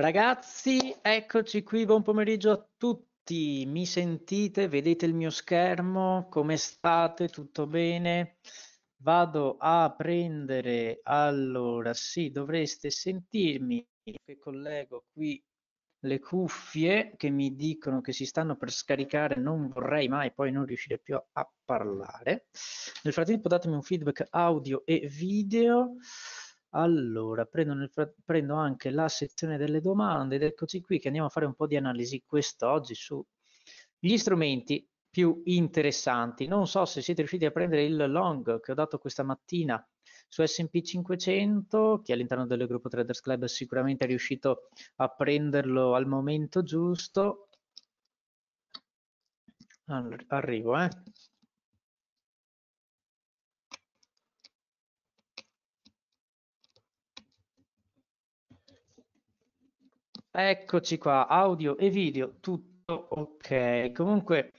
Ragazzi, eccoci qui, buon pomeriggio a tutti. Mi sentite? Vedete il mio schermo? Come state? Tutto bene? Vado a prendere, allora sì, dovreste sentirmi che collego qui le cuffie che mi dicono che si stanno per scaricare, non vorrei mai poi non riuscire più a parlare. Nel frattempo datemi un feedback audio e video. Allora, prendo, nel, prendo, anche la sezione delle domande ed eccoci qui che andiamo a fare un po' di analisi quest'oggi su gli strumenti più interessanti. Non so se siete riusciti a prendere il long che ho dato questa mattina su S&P 500, che all'interno del gruppo Traders Club è sicuramente è riuscito a prenderlo al momento giusto. Allora, arrivo, eh. Eccoci qua, audio e video, tutto ok. Comunque,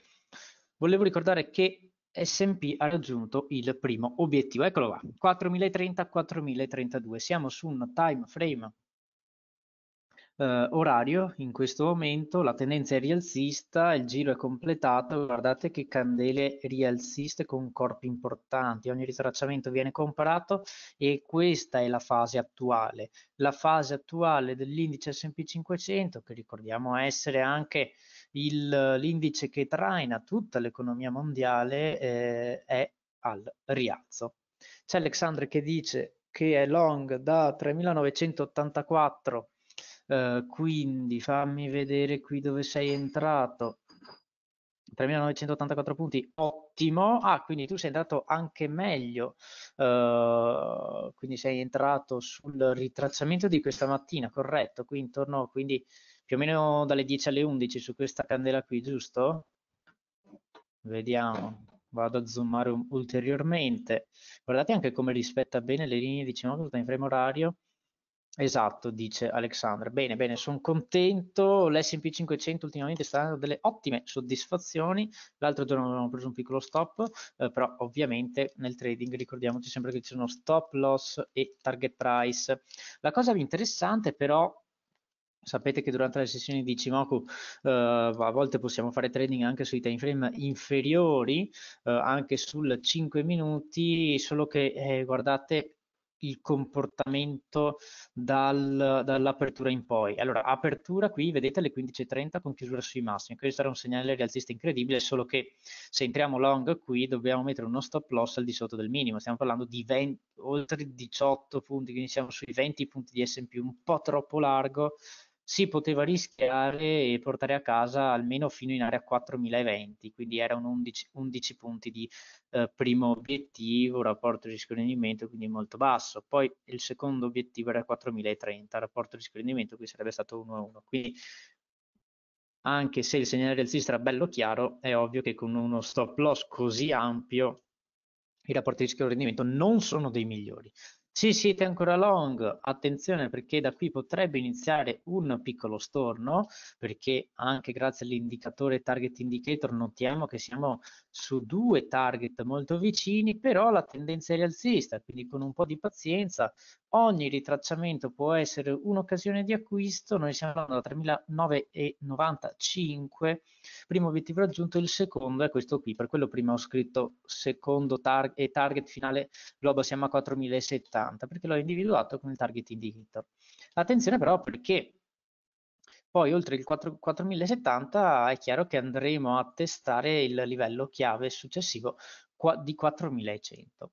volevo ricordare che SP ha raggiunto il primo obiettivo. Eccolo qua, 4030-4032. Siamo su un time frame eh, orario in questo momento la tendenza è rialzista, il giro è completato, guardate che candele rialziste con corpi importanti, ogni ritracciamento viene comparato e questa è la fase attuale. La fase attuale dell'indice S&P 500 che ricordiamo essere anche l'indice che traina tutta l'economia mondiale eh, è al rialzo. C'è Alexandre che dice che è long da 3984 eh, quindi fammi vedere qui dove sei entrato. 3984 punti, ottimo. Ah, quindi tu sei entrato anche meglio. Uh, quindi sei entrato sul ritracciamento di questa mattina, corretto? Qui intorno, quindi più o meno dalle 10 alle 11 su questa candela qui, giusto? Vediamo, vado a zoomare ulteriormente. Guardate anche come rispetta bene le linee di cimento in frame orario Esatto, dice Alexander. Bene, bene, sono contento. L'SP 500 ultimamente sta dando delle ottime soddisfazioni. L'altro giorno avevamo preso un piccolo stop, eh, però ovviamente nel trading ricordiamoci sempre che ci sono stop loss e target price. La cosa interessante però Sapete che durante le sessioni di Cimoku eh, a volte possiamo fare trading anche sui time frame inferiori, eh, anche sul 5 minuti, solo che eh, guardate il comportamento dal, dall'apertura in poi. Allora, apertura qui vedete alle 15.30 con chiusura sui massimi, questo era un segnale rialzista incredibile, solo che se entriamo long qui dobbiamo mettere uno stop loss al di sotto del minimo, stiamo parlando di 20, oltre 18 punti, quindi siamo sui 20 punti di S&P, un po' troppo largo si poteva rischiare e portare a casa almeno fino in area 4020, quindi erano 11, 11 punti di eh, primo obiettivo, rapporto rischio-rendimento quindi molto basso, poi il secondo obiettivo era 4030, rapporto rischio-rendimento qui sarebbe stato 1 a 1, quindi anche se il segnale alzista era bello chiaro, è ovvio che con uno stop loss così ampio i rapporti rischio-rendimento non sono dei migliori. Sì, siete ancora long, attenzione perché da qui potrebbe iniziare un piccolo storno, perché anche grazie all'indicatore target indicator notiamo che siamo su due target molto vicini, però la tendenza è rialzista, quindi con un po' di pazienza ogni ritracciamento può essere un'occasione di acquisto, noi siamo andando da 3.995, primo obiettivo raggiunto, il secondo è questo qui, per quello prima ho scritto secondo target e target finale globo siamo a 4.070. 80 perché l'ho individuato come il target indicator. Attenzione però perché poi oltre il 4, 4070 è chiaro che andremo a testare il livello chiave successivo di 4100.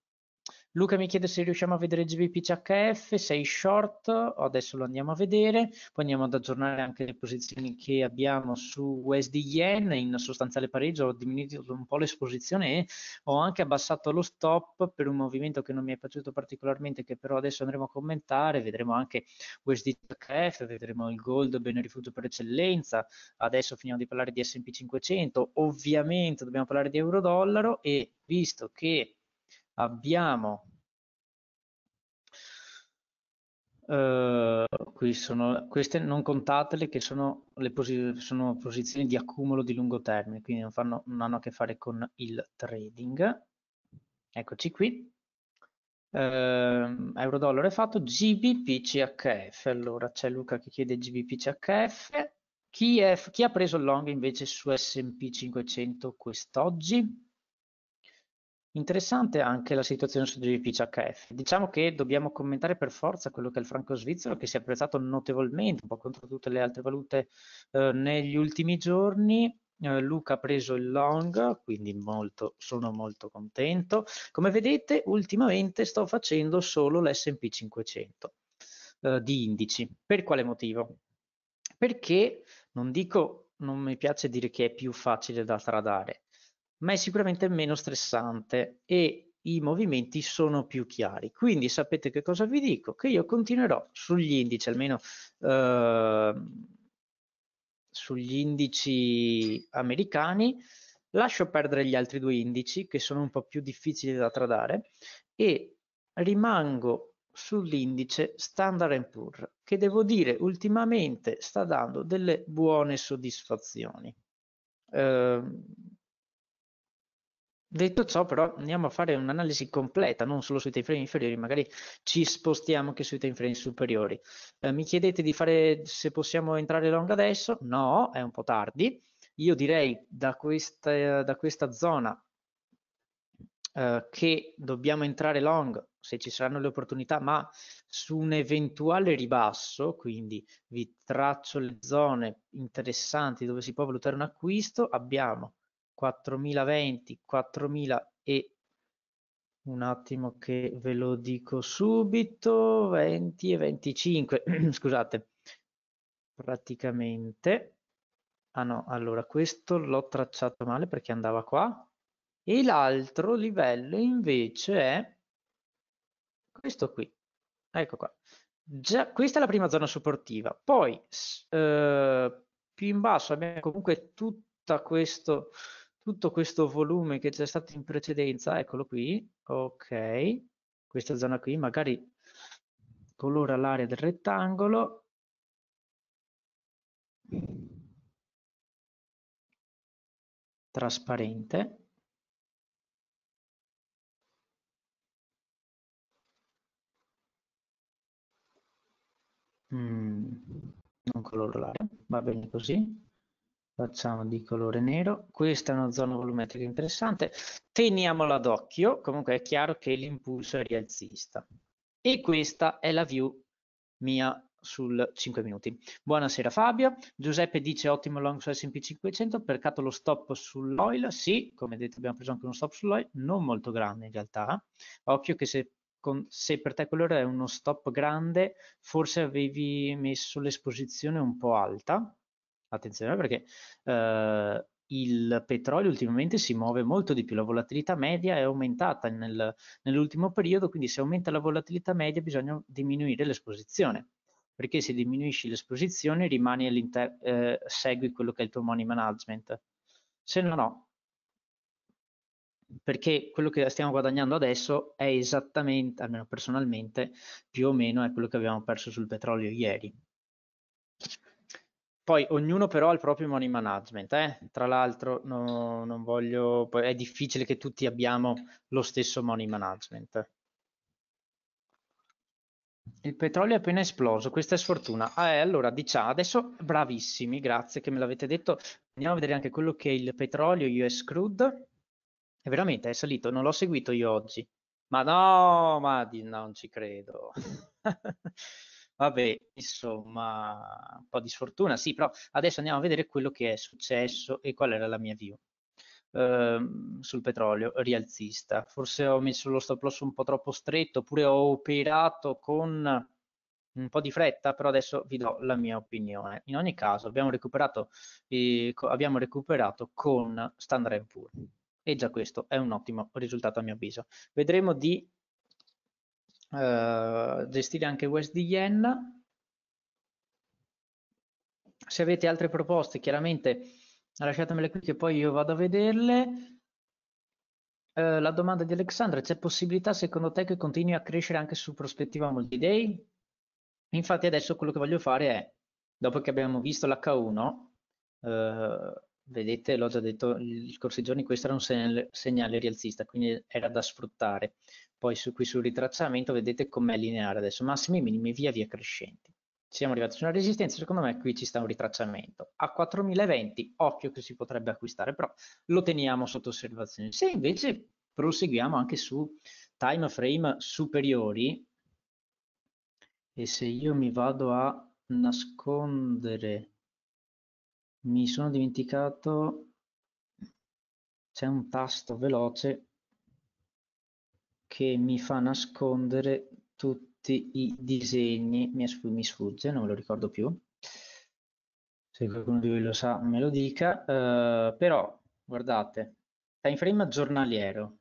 Luca mi chiede se riusciamo a vedere GBP CHF, 6 short, adesso lo andiamo a vedere, poi andiamo ad aggiornare anche le posizioni che abbiamo su USD Yen, in sostanziale pareggio ho diminuito un po' l'esposizione e ho anche abbassato lo stop per un movimento che non mi è piaciuto particolarmente, che però adesso andremo a commentare, vedremo anche USD CHF, vedremo il gold bene rifugio per eccellenza, adesso finiamo di parlare di S&P 500, ovviamente dobbiamo parlare di euro dollaro e visto che abbiamo. Uh, qui sono, queste non contatele che sono, le posi sono posizioni di accumulo di lungo termine, quindi non, fanno, non hanno a che fare con il trading. Eccoci qui. Uh, ehm, euro dollaro è fatto GBP CHF allora c'è Luca che chiede GBP CHF chi, è, chi ha preso il long invece su S&P 500 quest'oggi Interessante anche la situazione sul geneficio HF. Diciamo che dobbiamo commentare per forza quello che è il franco svizzero, che si è apprezzato notevolmente, un po' contro tutte le altre valute eh, negli ultimi giorni. Eh, Luca ha preso il long, quindi molto, sono molto contento. Come vedete, ultimamente sto facendo solo l'SP 500 eh, di indici. Per quale motivo? Perché non dico, non mi piace dire che è più facile da tradare ma è sicuramente meno stressante e i movimenti sono più chiari. Quindi sapete che cosa vi dico? Che io continuerò sugli indici, almeno eh, sugli indici americani, lascio perdere gli altri due indici che sono un po' più difficili da tradare e rimango sull'indice Standard Poor's che devo dire ultimamente sta dando delle buone soddisfazioni. Eh, Detto ciò, però, andiamo a fare un'analisi completa, non solo sui time frame inferiori, magari ci spostiamo anche sui time frame superiori. Eh, mi chiedete di fare se possiamo entrare long adesso? No, è un po' tardi. Io direi da questa, da questa zona eh, che dobbiamo entrare long se ci saranno le opportunità, ma su un eventuale ribasso, quindi vi traccio le zone interessanti dove si può valutare un acquisto, abbiamo 4020 4000 e un attimo che ve lo dico subito 20 e 25 scusate praticamente ah no allora questo l'ho tracciato male perché andava qua e l'altro livello invece è questo qui ecco qua già questa è la prima zona supportiva poi eh, più in basso abbiamo comunque tutta questo tutto questo volume che c'è stato in precedenza, eccolo qui, ok, questa zona qui magari colora l'area del rettangolo, trasparente, mm, non coloro l'area, va bene così, facciamo di colore nero questa è una zona volumetrica interessante teniamola d'occhio comunque è chiaro che l'impulso è rialzista e questa è la view mia sul 5 minuti. Buonasera Fabio, Giuseppe dice ottimo long su S&P 500, mercato lo stop sull'oil, sì, come detto abbiamo preso anche uno stop sull'oil, non molto grande in realtà, occhio che se, con, se per te quello era uno stop grande, forse avevi messo l'esposizione un po' alta, Attenzione eh, perché eh, il petrolio ultimamente si muove molto di più, la volatilità media è aumentata nel, nell'ultimo periodo, quindi se aumenta la volatilità media bisogna diminuire l'esposizione, perché se diminuisci l'esposizione rimani all'interno, eh, segui quello che è il tuo money management, se no no, perché quello che stiamo guadagnando adesso è esattamente, almeno personalmente, più o meno è quello che abbiamo perso sul petrolio ieri, poi ognuno però ha il proprio money management, eh? tra l'altro no, non voglio, è difficile che tutti abbiamo lo stesso money management. Il petrolio è appena esploso, questa è sfortuna. Ah, eh, allora, diciamo, adesso bravissimi, grazie che me l'avete detto. Andiamo a vedere anche quello che è il petrolio US crude. E veramente è salito, non l'ho seguito io oggi. Ma no, ma di, non ci credo. Vabbè, insomma, un po' di sfortuna, sì, però adesso andiamo a vedere quello che è successo e qual era la mia view ehm, sul petrolio rialzista. Forse ho messo lo stop loss un po' troppo stretto, oppure ho operato con un po' di fretta, però adesso vi do la mia opinione. In ogni caso abbiamo recuperato, eh, abbiamo recuperato con Standard Poor's e già questo è un ottimo risultato a mio avviso. Vedremo di eh, gestire anche USD Yen. Se avete altre proposte, chiaramente lasciatemele qui che poi io vado a vederle eh, la domanda di Alexandra, c'è possibilità secondo te che continui a crescere anche su prospettiva multi-day? Infatti adesso quello che voglio fare è, dopo che abbiamo visto l'H1, eh, Vedete, l'ho già detto gli scorsi giorni, questo era un segnale, segnale, rialzista, quindi era da sfruttare. Poi su, qui sul ritracciamento vedete com'è lineare adesso, massimi e minimi via via crescenti. Siamo arrivati su una resistenza, secondo me qui ci sta un ritracciamento. A 4020, occhio che si potrebbe acquistare, però lo teniamo sotto osservazione. Se invece proseguiamo anche su time frame superiori, e se io mi vado a nascondere mi sono dimenticato, c'è un tasto veloce che mi fa nascondere tutti i disegni, mi, mi sfugge, non me lo ricordo più. Se qualcuno di voi lo sa me lo dica, uh, però guardate, time frame giornaliero.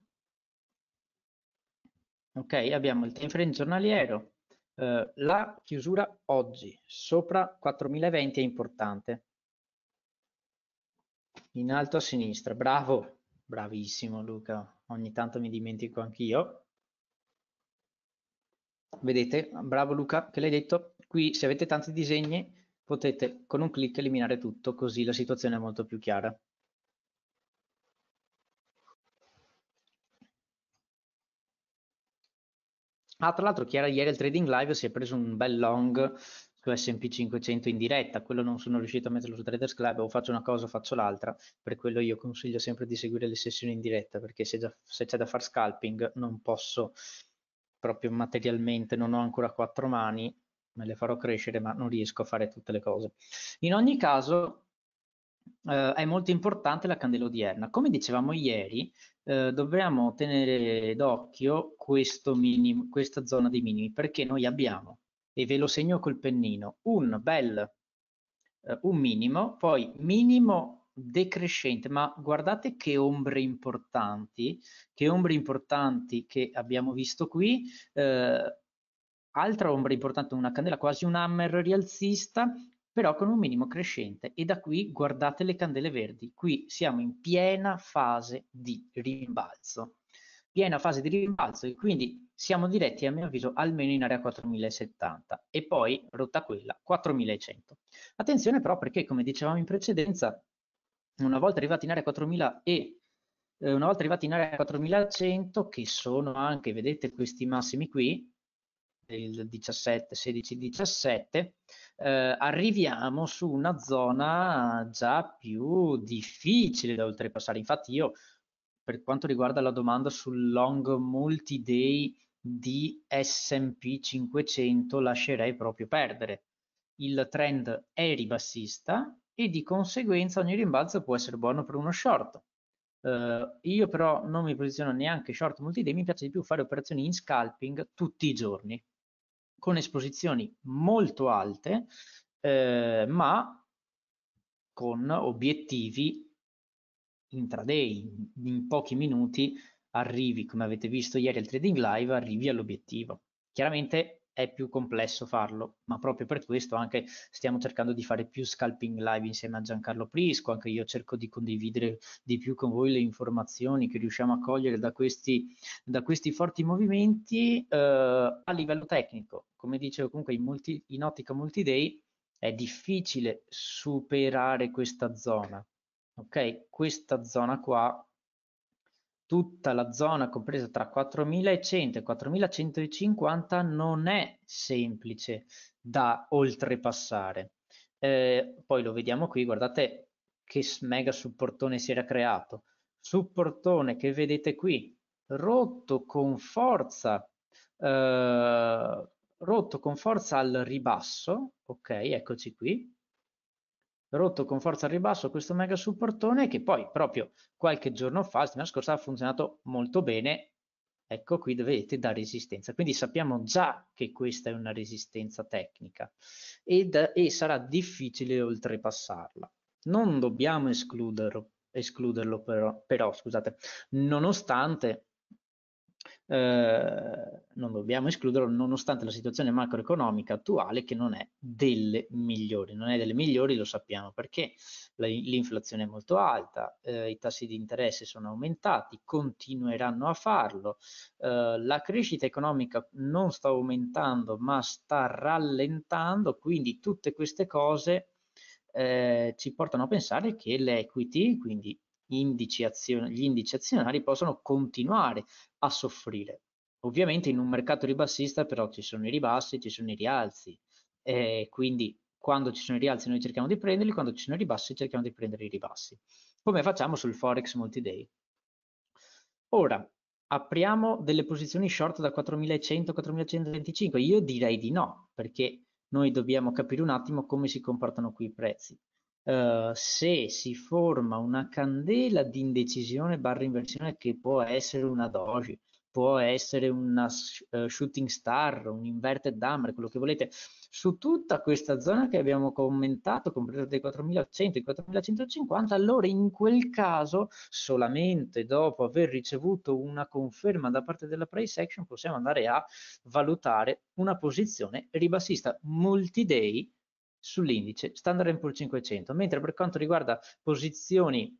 Ok, abbiamo il time frame giornaliero, Uh, la chiusura oggi sopra 4020 è importante in alto a sinistra. Bravo, bravissimo Luca. Ogni tanto mi dimentico anch'io. Vedete, bravo Luca che l'hai detto. Qui se avete tanti disegni potete con un clic eliminare tutto, così la situazione è molto più chiara. Ah, tra l'altro Chiara ieri al Trading Live si è preso un bel long su SP500 in diretta, quello non sono riuscito a metterlo su Traders Club, o faccio una cosa o faccio l'altra, per quello io consiglio sempre di seguire le sessioni in diretta, perché se, già, se c'è da fare scalping non posso proprio materialmente, non ho ancora quattro mani, me le farò crescere, ma non riesco a fare tutte le cose. In ogni caso, Uh, è molto importante la candela odierna. Come dicevamo ieri, uh, dobbiamo tenere d'occhio questa zona di minimi perché noi abbiamo e ve lo segno col pennino, un bel, eh, un minimo, poi minimo decrescente, ma guardate che ombre importanti, che ombre importanti che abbiamo visto qui, eh, altra ombra importante, una candela quasi un hammer rialzista, però con un minimo crescente e da qui guardate le candele verdi, qui siamo in piena fase di rimbalzo piena fase di rimbalzo e quindi siamo diretti a mio avviso almeno in area 4070 e poi rotta quella 4100. Attenzione però perché come dicevamo in precedenza una volta arrivati in area 4000 e eh, una volta arrivati in area 4100 che sono anche vedete questi massimi qui del 17 16 17 eh, arriviamo su una zona già più difficile da oltrepassare infatti io per quanto riguarda la domanda sul long multi-day di S&P 500 lascerei proprio perdere. Il trend è ribassista e di conseguenza ogni rimbalzo può essere buono per uno short. Uh, io però non mi posiziono neanche short multi-day, mi piace di più fare operazioni in scalping tutti i giorni, con esposizioni molto alte, eh, ma con obiettivi intraday, in pochi minuti arrivi, come avete visto ieri al trading live, arrivi all'obiettivo. Chiaramente è più complesso farlo, ma proprio per questo anche stiamo cercando di fare più scalping live insieme a Giancarlo Prisco, anche io cerco di condividere di più con voi le informazioni che riusciamo a cogliere da questi, da questi forti movimenti eh, a livello tecnico. Come dicevo comunque in, multi, in ottica multiday è difficile superare questa zona, ok questa zona qua tutta la zona compresa tra 4100 e 4150 non è semplice da oltrepassare eh, poi lo vediamo qui guardate che mega supportone si era creato supportone che vedete qui rotto con forza eh, rotto con forza al ribasso ok eccoci qui rotto con forza al ribasso questo mega supportone che poi proprio qualche giorno fa, la settimana scorsa, ha funzionato molto bene. Ecco qui vedete da resistenza, quindi sappiamo già che questa è una resistenza tecnica ed, e sarà difficile oltrepassarla. Non dobbiamo escluderlo, escluderlo però, però, scusate, nonostante eh, non dobbiamo escluderlo nonostante la situazione macroeconomica attuale che non è delle migliori, non è delle migliori lo sappiamo perché l'inflazione è molto alta, eh, i tassi di interesse sono aumentati, continueranno a farlo, eh, la crescita economica non sta aumentando ma sta rallentando, quindi tutte queste cose eh, ci portano a pensare che l'equity, quindi indici azion- gli indici azionari possono continuare a soffrire. Ovviamente in un mercato ribassista però ci sono i ribassi, ci sono i rialzi, eh, quindi quando ci sono i rialzi noi cerchiamo di prenderli, quando ci sono i ribassi cerchiamo di prendere i ribassi, come facciamo sul Forex Multiday. Ora, apriamo delle posizioni short da 4100-4125? Io direi di no, perché noi dobbiamo capire un attimo come si comportano qui i prezzi. Uhm, se si forma una candela di indecisione barra inversione che può essere una doji, può essere una uh, shooting star, un inverted hammer, quello che volete, su tutta questa zona che abbiamo commentato, compresa dei 4100 ai 4150, allora in quel caso solamente dopo aver ricevuto una conferma da parte della price action possiamo andare a valutare una posizione ribassista. Multi day, sull'indice Standard Poor's 500, mentre per quanto riguarda posizioni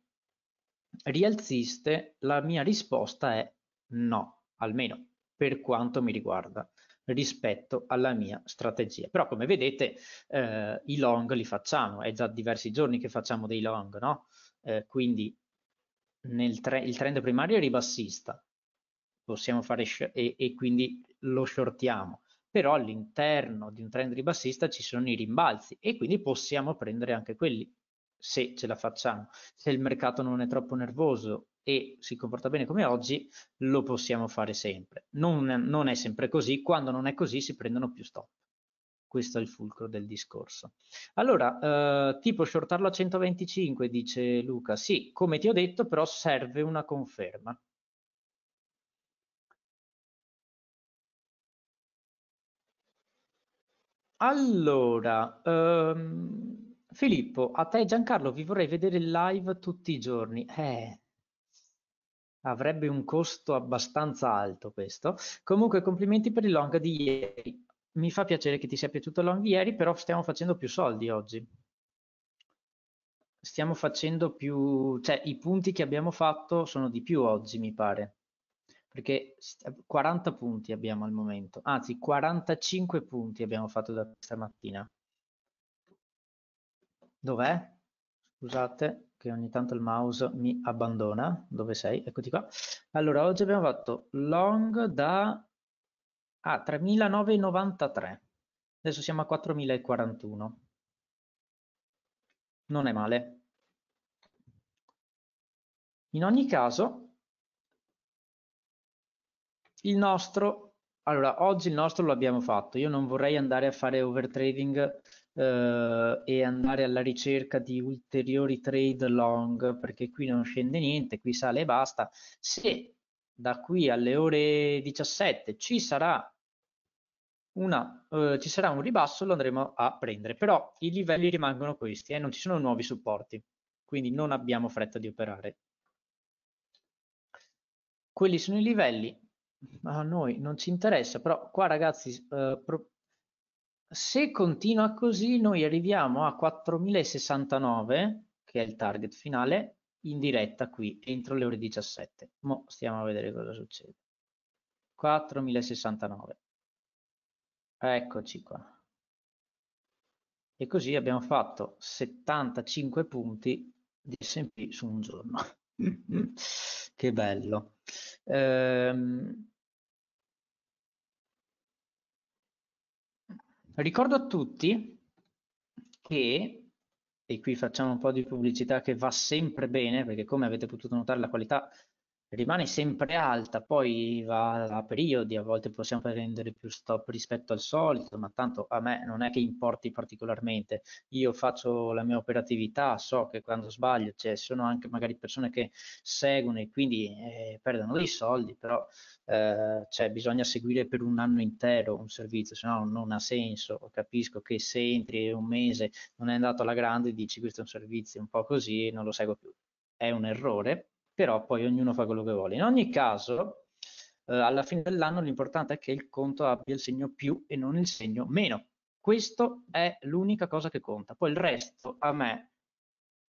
rialziste la mia risposta è no, almeno per quanto mi riguarda rispetto alla mia strategia. Però come vedete eh, i long li facciamo, è già diversi giorni che facciamo dei long, no? Eh, quindi tre, il trend primario è ribassista, possiamo fare e, e quindi lo shortiamo però all'interno di un trend ribassista ci sono i rimbalzi e quindi possiamo prendere anche quelli se ce la facciamo. Se il mercato non è troppo nervoso e si comporta bene come oggi, lo possiamo fare sempre. Non, non è sempre così, quando non è così si prendono più stop. Questo è il fulcro del discorso. Allora, eh, tipo shortarlo a 125, dice Luca. Sì, come ti ho detto, però serve una conferma. Allora, ehm, Filippo, a te Giancarlo vi vorrei vedere live tutti i giorni. Eh, avrebbe un costo abbastanza alto questo. Comunque complimenti per il long di ieri. Mi fa piacere che ti sia piaciuto il long di ieri, però stiamo facendo più soldi oggi. Stiamo facendo più, cioè i punti che abbiamo fatto sono di più oggi, mi pare perché 40 punti abbiamo al momento, anzi 45 punti abbiamo fatto da stamattina. Dov'è? Scusate che ogni tanto il mouse mi abbandona. Dove sei? Eccoti qua. Allora, oggi abbiamo fatto long da ah, 3.993. Adesso siamo a 4.041. Non è male. In ogni caso, il nostro, allora oggi il nostro lo abbiamo fatto, io non vorrei andare a fare overtrading eh, e andare alla ricerca di ulteriori trade long perché qui non scende niente, qui sale e basta. Se da qui alle ore 17 ci sarà una, eh, ci sarà un ribasso lo andremo a prendere però i livelli rimangono questi e eh, non ci sono nuovi supporti quindi non abbiamo fretta di operare quelli sono i livelli a noi non ci interessa, però qua ragazzi, eh, pro- se continua così noi arriviamo a 4069, che è il target finale, in diretta qui entro le ore 17. Mo stiamo a vedere cosa succede. 4069. Eccoci qua. E così abbiamo fatto 75 punti di SMP su un giorno. che bello. Ehm, ricordo a tutti che e qui facciamo un po' di pubblicità che va sempre bene, perché come avete potuto notare la qualità rimane sempre alta, poi va a periodi, a volte possiamo prendere più stop rispetto al solito, ma tanto a me non è che importi particolarmente. Io faccio la mia operatività, so che quando sbaglio, cioè sono anche magari persone che seguono e quindi eh, perdono dei soldi, però eh, cioè, bisogna seguire per un anno intero un servizio, se no non ha senso. Capisco che se entri un mese non è andato alla grande, dici questo è un servizio un po' così e non lo seguo più. È un errore, però poi ognuno fa quello che vuole. In ogni caso, eh, alla fine dell'anno l'importante è che il conto abbia il segno più e non il segno meno. Questo è l'unica cosa che conta. Poi il resto a me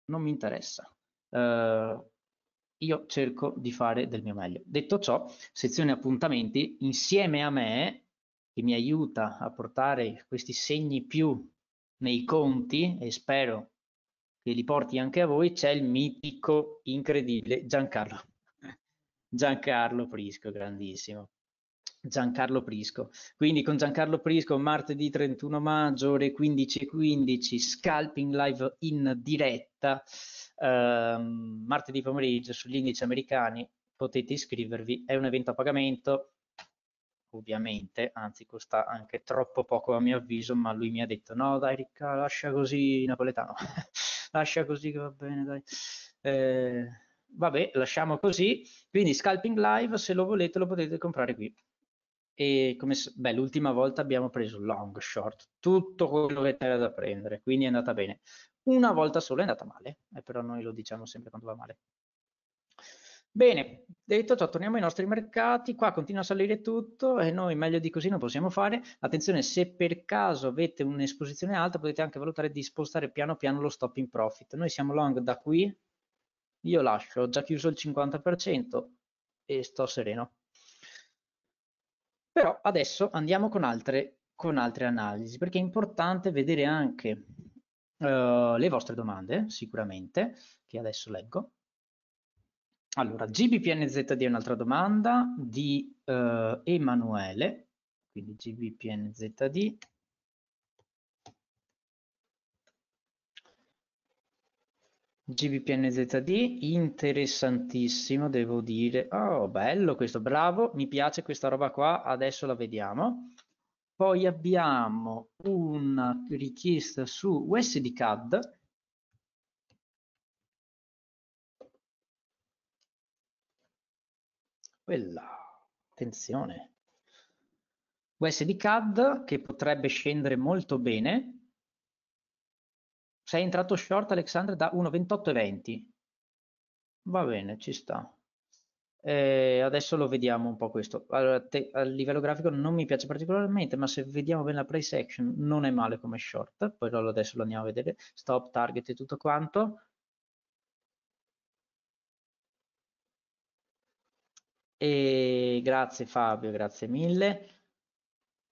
non mi interessa. Eh, io cerco di fare del mio meglio. Detto ciò, sezione appuntamenti, insieme a me, che mi aiuta a portare questi segni più nei conti e spero che li porti anche a voi, c'è il mitico, incredibile Giancarlo. Giancarlo Prisco, grandissimo. Giancarlo Prisco. Quindi con Giancarlo Prisco martedì 31 maggio ore 15.15 scalping live in diretta ehm, martedì pomeriggio sugli indici americani potete iscrivervi, è un evento a pagamento ovviamente, anzi costa anche troppo poco a mio avviso, ma lui mi ha detto no dai Ricca lascia così napoletano lascia così che va bene, dai. Eh, vabbè, lasciamo così. Quindi Scalping Live, se lo volete, lo potete comprare qui. E come, beh, l'ultima volta abbiamo preso long, short, tutto quello che c'era da prendere, quindi è andata bene. Una volta sola è andata male, eh, però noi lo diciamo sempre quando va male. Bene, detto ciò, torniamo ai nostri mercati, qua continua a salire tutto e noi meglio di così non possiamo fare. Attenzione, se per caso avete un'esposizione alta potete anche valutare di spostare piano piano lo stop in profit. Noi siamo long da qui, io lascio, ho già chiuso il 50% e sto sereno. Però adesso andiamo con altre, con altre analisi, perché è importante vedere anche uh, le vostre domande, sicuramente, che adesso leggo. Allora, gbpnzd è un'altra domanda di eh, Emanuele, quindi gbpnzd. gbpnzd, interessantissimo, devo dire. Oh, bello questo, bravo, mi piace questa roba qua, adesso la vediamo. Poi abbiamo una richiesta su USD CAD, Quella, attenzione. USD CAD che potrebbe scendere molto bene. Sei entrato short Alexandre da 1,28,20. Va bene, ci sta. Eh, adesso lo vediamo un po' questo. Allora, te, a livello grafico non mi piace particolarmente, ma se vediamo bene la price action non è male come short, poi adesso lo andiamo a vedere, stop, target e tutto quanto. E grazie Fabio, grazie mille.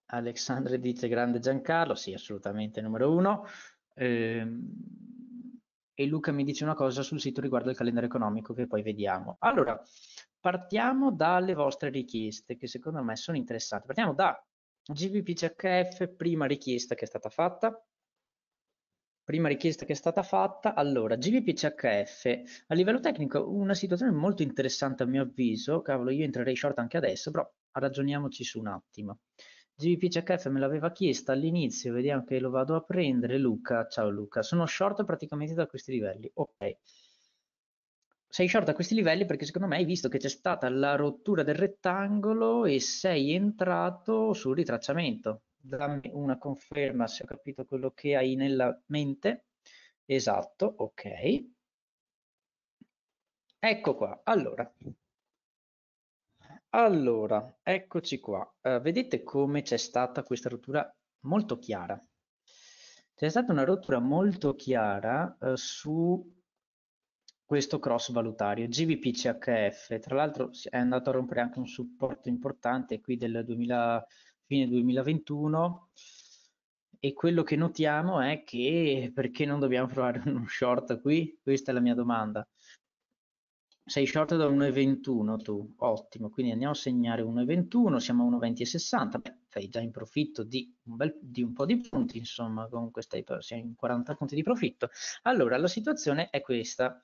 Alexandre dice grande Giancarlo, sì assolutamente numero uno. Ehm, e Luca mi dice una cosa sul sito riguardo al calendario economico che poi vediamo. Allora, partiamo dalle vostre richieste che secondo me sono interessanti. Partiamo da GBP CHF, prima richiesta che è stata fatta prima richiesta che è stata fatta, allora GBPCHF, a livello tecnico una situazione molto interessante a mio avviso, cavolo io entrerei short anche adesso, però ragioniamoci su un attimo. GBPCHF me l'aveva chiesta all'inizio, vediamo che lo vado a prendere, Luca, ciao Luca, sono short praticamente da questi livelli, ok. Sei short a questi livelli perché secondo me hai visto che c'è stata la rottura del rettangolo e sei entrato sul ritracciamento, dammi una conferma se ho capito quello che hai nella mente. Esatto, ok. Ecco qua, allora. Allora, eccoci qua. Uh, vedete come c'è stata questa rottura molto chiara. C'è stata una rottura molto chiara uh, su questo cross valutario gvp CHF tra l'altro è andato a rompere anche un supporto importante qui del 2000 fine 2021 e quello che notiamo è che perché non dobbiamo provare uno short qui? Questa è la mia domanda. Sei short da 1,21 tu, ottimo, quindi andiamo a segnare 1,21, siamo a 1,20,60, beh, sei già in profitto di un, bel, di un, po' di punti, insomma, comunque stai siamo in 40 punti di profitto. Allora, la situazione è questa.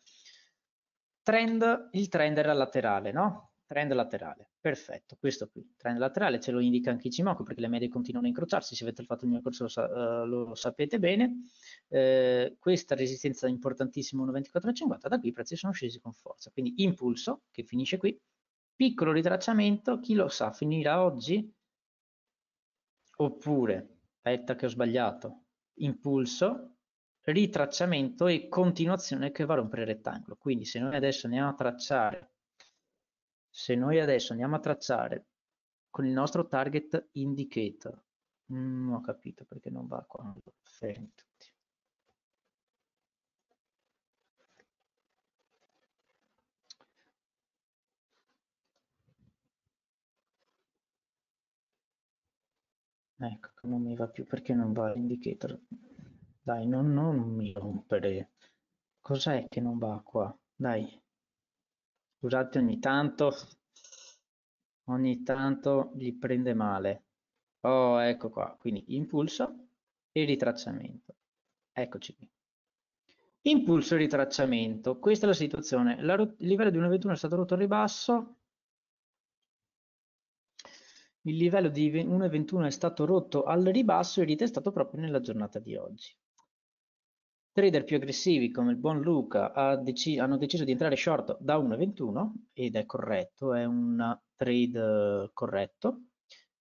Trend, il trend era laterale, no? trend laterale, perfetto, questo qui, trend laterale ce lo indica anche Cimoco perché le medie continuano a incrociarsi, se avete fatto il mio corso lo, sa eh, lo sapete bene, eh, questa resistenza importantissima 1,2450, da qui i prezzi sono scesi con forza, quindi impulso che finisce qui, piccolo ritracciamento, chi lo sa, finirà oggi? Oppure, aspetta che ho sbagliato, impulso, ritracciamento e continuazione che va a rompere il rettangolo, quindi se noi adesso andiamo a tracciare se noi adesso andiamo a tracciare con il nostro target indicator, non mm, ho capito perché non va qua, fermi tutti. Ecco, che non mi va più perché non va l'indicator. Dai, non, non mi rompere. Cos'è che non va qua? Dai, Scusate ogni tanto, ogni tanto gli prende male. Oh, ecco qua, quindi impulso e ritracciamento. Eccoci qui. Impulso e ritracciamento, questa è la situazione. La il livello di 1.21 è stato rotto al ribasso, il livello di 1.21 è stato rotto al ribasso e ritestato proprio nella giornata di oggi. Trader più aggressivi come il buon Luca ha deci- hanno deciso di entrare short da 1,21 ed è corretto, è un trade corretto.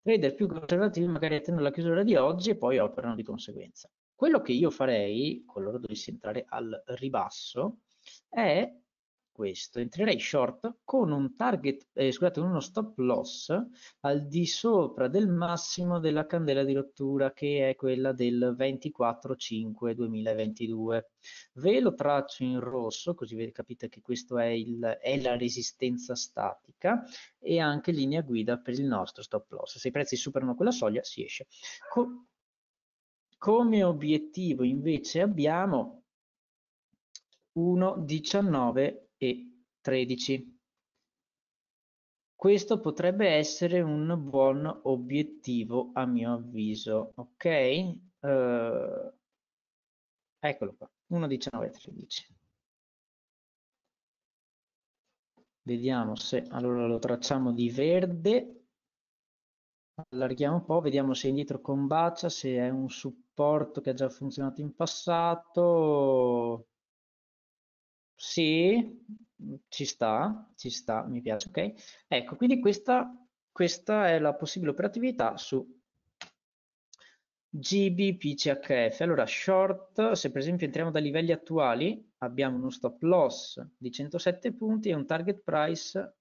Trader più conservativi magari attendono la chiusura di oggi e poi operano di conseguenza. Quello che io farei, qualora dovessi entrare al ribasso, è questo, entrerei short con un target, eh, scusate, uno stop loss al di sopra del massimo della candela di rottura che è quella del 24-5-2022. Ve lo traccio in rosso così capite che questa è, è, la resistenza statica e anche linea guida per il nostro stop loss. Se i prezzi superano quella soglia si esce. Co come obiettivo invece abbiamo 1,19 e 13. Questo potrebbe essere un buon obiettivo a mio avviso, ok? Uh, eccolo qua, 1.19 13. Vediamo se, allora lo tracciamo di verde, allarghiamo un po', vediamo se indietro combacia, se è un supporto che ha già funzionato in passato, sì, mm, ci sta, ci sta, mi piace, ok? Ecco, quindi questa, questa è la possibile operatività su GBPCHF. Allora, short, se per esempio entriamo dai livelli attuali, abbiamo uno stop loss di 107 punti e un target price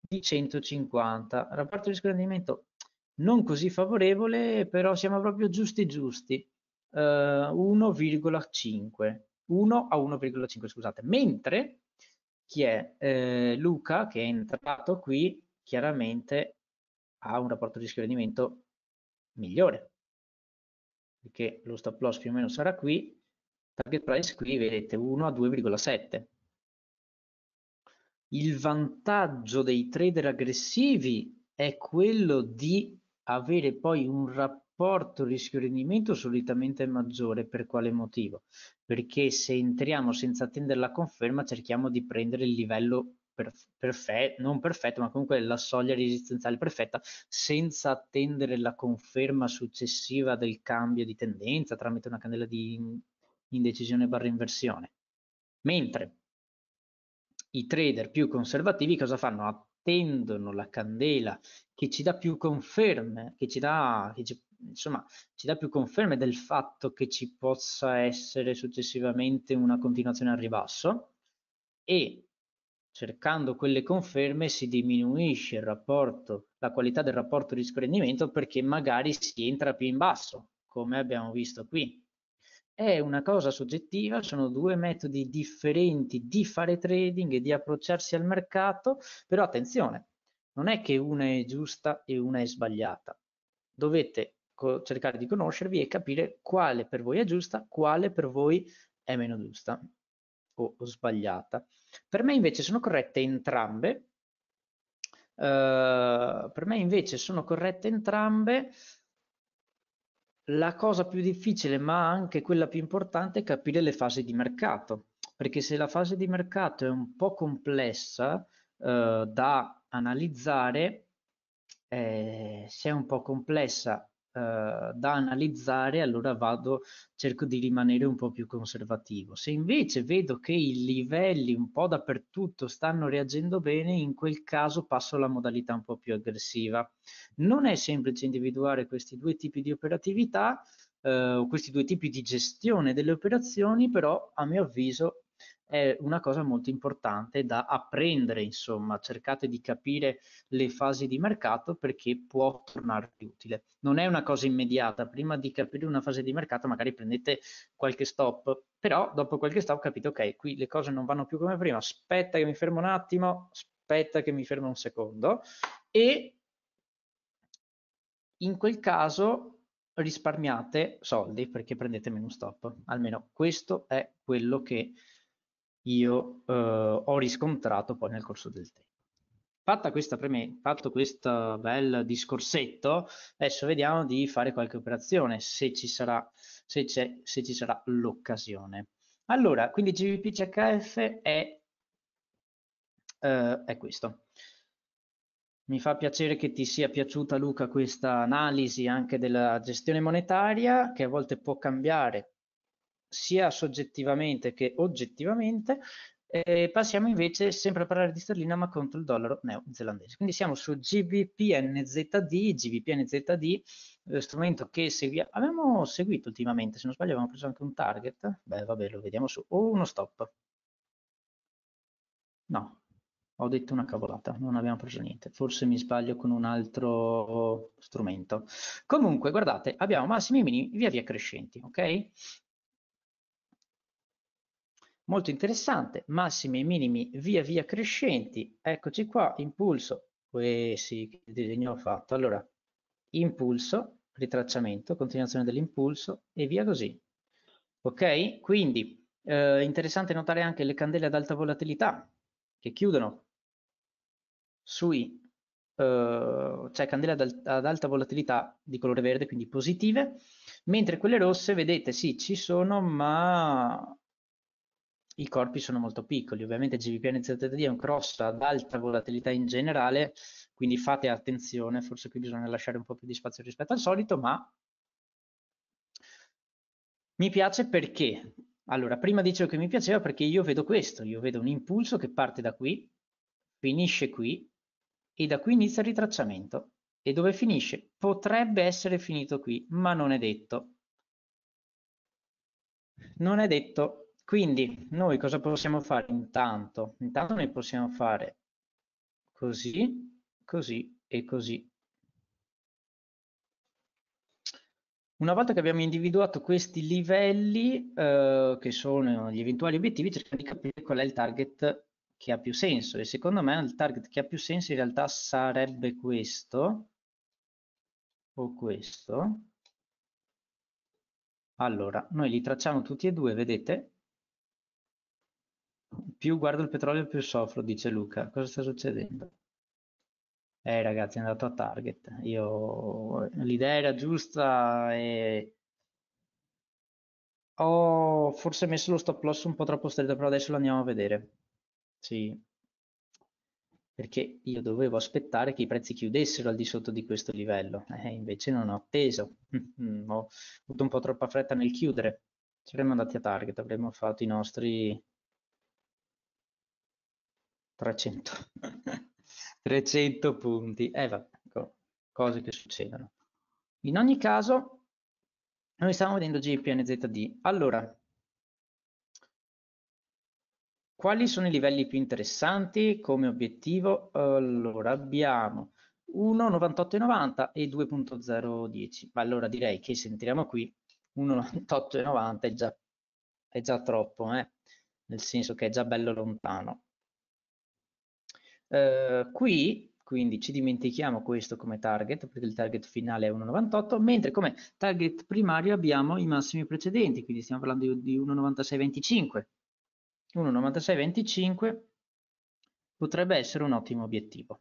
di 150. Rapporto di rendimento non così favorevole, però siamo proprio giusti giusti, eh, 1,5. 1 a 1,5 scusate, mentre chi è? Eh, Luca che è entrato qui chiaramente ha un rapporto rischio-rendimento migliore perché lo stop loss più o meno sarà qui, target price qui vedete 1 a 2,7. Il vantaggio dei trader aggressivi è quello di avere poi un rapporto rapporto rischio-rendimento solitamente è maggiore, per quale motivo? Perché se entriamo senza attendere la conferma cerchiamo di prendere il livello perfetto, non perfetto, ma comunque la soglia resistenziale perfetta, senza attendere la conferma successiva del cambio di tendenza tramite una candela di indecisione barra inversione. Mentre i trader più conservativi cosa fanno? tendono la candela, che ci dà più conferme, che ci dà, che ci, insomma, ci dà più conferme del fatto che ci possa essere successivamente una continuazione al ribasso e cercando quelle conferme si diminuisce il rapporto, la qualità del rapporto rischio-rendimento perché magari si entra più in basso, come abbiamo visto qui. È una cosa soggettiva, sono due metodi differenti di fare trading e di approcciarsi al mercato, però attenzione, non è che una è giusta e una è sbagliata. Dovete cercare di conoscervi e capire quale per voi è giusta, quale per voi è meno giusta o, o sbagliata. Per me invece sono corrette entrambe. Uh, per me invece sono corrette entrambe la cosa più difficile, ma anche quella più importante, è capire le fasi di mercato, perché se la fase di mercato è un po' complessa eh, da analizzare, eh, se è un po' complessa eh, da analizzare, allora vado, cerco di rimanere un po' più conservativo. Se invece vedo che i livelli un po' dappertutto stanno reagendo bene, in quel caso passo alla modalità un po' più aggressiva. Non è semplice individuare questi due tipi di operatività, eh, questi due tipi di gestione delle operazioni, però a mio avviso è una cosa molto importante da apprendere, insomma, cercate di capire le fasi di mercato perché può tornarvi utile. Non è una cosa immediata, prima di capire una fase di mercato magari prendete qualche stop, però dopo qualche stop capite, ok, qui le cose non vanno più come prima, aspetta che mi fermo un attimo, aspetta che mi fermo un secondo e in quel caso risparmiate soldi perché prendete meno stop. Almeno questo è quello che io eh, ho riscontrato poi nel corso del tempo. Fatta questa preme, fatto questo bel discorsetto, adesso vediamo di fare qualche operazione se ci sarà, sarà l'occasione. Allora, quindi GVP CHF è, eh, è questo. Mi fa piacere che ti sia piaciuta Luca questa analisi anche della gestione monetaria che a volte può cambiare sia soggettivamente che oggettivamente, E eh, passiamo invece sempre a parlare di sterlina ma contro il dollaro neozelandese. Quindi siamo su GBPNZD, GBPNZD, eh, strumento che seguia... abbiamo seguito ultimamente, se non sbaglio abbiamo preso anche un target, beh vabbè lo vediamo su, o uno stop. No, ho detto una cavolata, non abbiamo preso niente, forse mi sbaglio con un altro strumento. Comunque guardate, abbiamo massimi e minimi via via crescenti, ok? molto interessante, massimi e minimi via via crescenti, eccoci qua, impulso, eh sì, che disegno ho fatto, allora, impulso, ritracciamento, continuazione dell'impulso e via così, ok? Quindi, eh, interessante notare anche le candele ad alta volatilità che chiudono sui, eh, cioè candele ad, ad alta volatilità di colore verde, quindi positive, mentre quelle rosse, vedete, sì, ci sono, ma i corpi sono molto piccoli. Ovviamente GVPN ZTD è un cross ad alta volatilità in generale, quindi fate attenzione, forse qui bisogna lasciare un po' più di spazio rispetto al solito, ma mi piace perché? Allora, prima dicevo che mi piaceva perché io vedo questo, io vedo un impulso che parte da qui, finisce qui e da qui inizia il ritracciamento. E dove finisce? Potrebbe essere finito qui, ma non è detto. Non è detto, quindi noi cosa possiamo fare intanto? Intanto noi possiamo fare così, così e così. Una volta che abbiamo individuato questi livelli, eh, che sono gli eventuali obiettivi, cerchiamo di capire qual è il target che ha più senso. E secondo me il target che ha più senso in realtà sarebbe questo, o questo. Allora, noi li tracciamo tutti e due, vedete? Più guardo il petrolio più soffro, dice Luca. Cosa sta succedendo? Eh ragazzi, è andato a target. Io l'idea era giusta e ho forse messo lo stop loss un po' troppo stretto, però adesso lo andiamo a vedere. Sì. Perché io dovevo aspettare che i prezzi chiudessero al di sotto di questo livello, eh, invece non ho atteso. Mm-hmm, ho avuto un po' troppa fretta nel chiudere. ci Saremmo andati a target, avremmo fatto i nostri 300. 300 punti. E eh, vabbè, cose che succedono. In ogni caso, noi stiamo vedendo GPNZD. Allora, quali sono i livelli più interessanti come obiettivo? Allora, abbiamo 1,98,90 e 2,010. Allora, direi che se entriamo qui, 1,98,90 è già, è già troppo, eh? nel senso che è già bello lontano. Ehm, qui quindi ci dimentichiamo questo come target perché il target finale è 1,98 mentre come target primario abbiamo i massimi precedenti quindi stiamo parlando di 1,9625 1,9625 potrebbe essere un ottimo obiettivo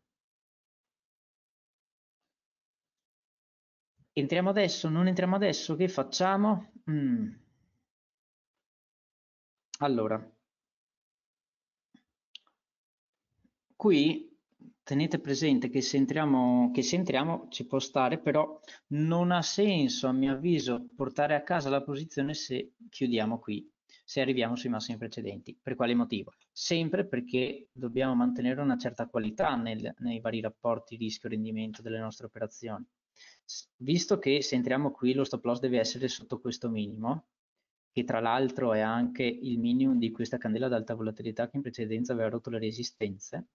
entriamo adesso non entriamo adesso che facciamo mm. allora qui tenete presente che se, entriamo, che se entriamo ci può stare, però non ha senso, a mio avviso, portare a casa la posizione se chiudiamo qui, se arriviamo sui massimi precedenti. Per quale motivo? Sempre perché dobbiamo mantenere una certa qualità nel, nei vari rapporti rischio-rendimento delle nostre operazioni. Visto che se entriamo qui lo stop loss deve essere sotto questo minimo, che tra l'altro è anche il minimo di questa candela ad alta volatilità che in precedenza aveva rotto le resistenze,